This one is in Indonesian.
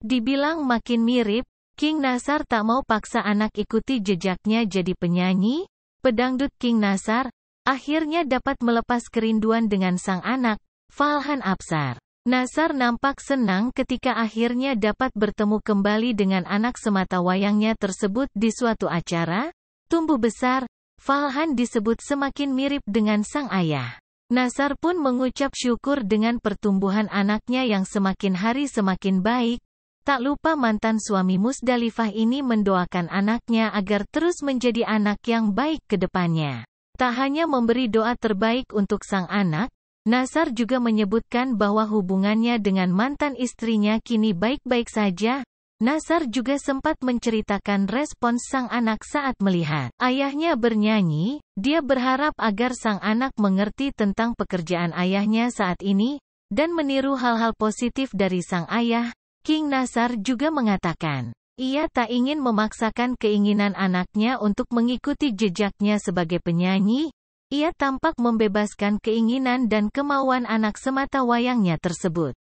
Dibilang makin mirip, King Nasar tak mau paksa anak ikuti jejaknya jadi penyanyi, pedangdut King Nasar, akhirnya dapat melepas kerinduan dengan sang anak, Falhan Absar. Nasar nampak senang ketika akhirnya dapat bertemu kembali dengan anak semata wayangnya tersebut di suatu acara, tumbuh besar, Falhan disebut semakin mirip dengan sang ayah. Nasar pun mengucap syukur dengan pertumbuhan anaknya yang semakin hari semakin baik, Tak lupa mantan suami Musdalifah ini mendoakan anaknya agar terus menjadi anak yang baik ke depannya. Tak hanya memberi doa terbaik untuk sang anak, Nasar juga menyebutkan bahwa hubungannya dengan mantan istrinya kini baik-baik saja. Nasar juga sempat menceritakan respons sang anak saat melihat ayahnya bernyanyi. Dia berharap agar sang anak mengerti tentang pekerjaan ayahnya saat ini dan meniru hal-hal positif dari sang ayah. King Nasar juga mengatakan, ia tak ingin memaksakan keinginan anaknya untuk mengikuti jejaknya sebagai penyanyi, ia tampak membebaskan keinginan dan kemauan anak semata wayangnya tersebut.